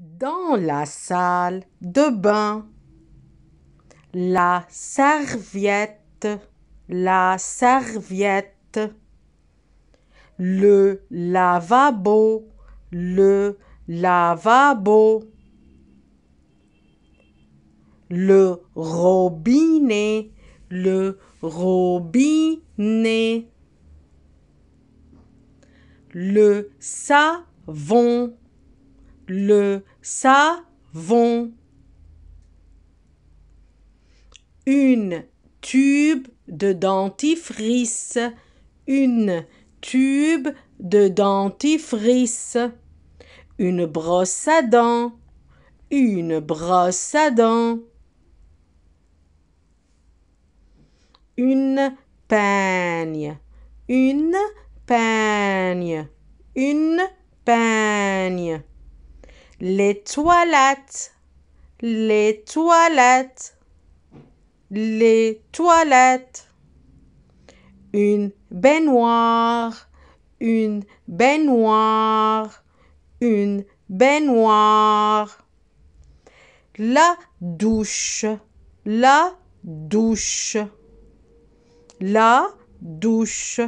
dans la salle de bain. La serviette, la serviette. Le lavabo, le lavabo. Le robinet, le robinet. Le savon, le savon. Une tube de dentifrice. Une tube de dentifrice. Une brosse à dents. Une brosse à dents. Une peigne. Une peigne. Une peigne. Les toilettes. Les toilettes. Les toilettes. Une baignoire. Une baignoire. Une baignoire. La douche. La douche. La douche.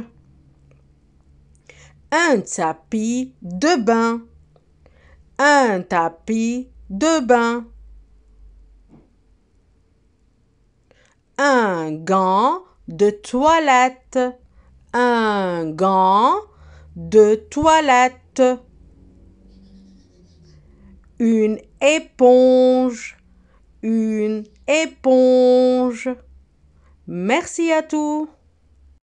Un tapis de bain un tapis de bain, un gant de toilette, un gant de toilette, une éponge, une éponge. Merci à tous.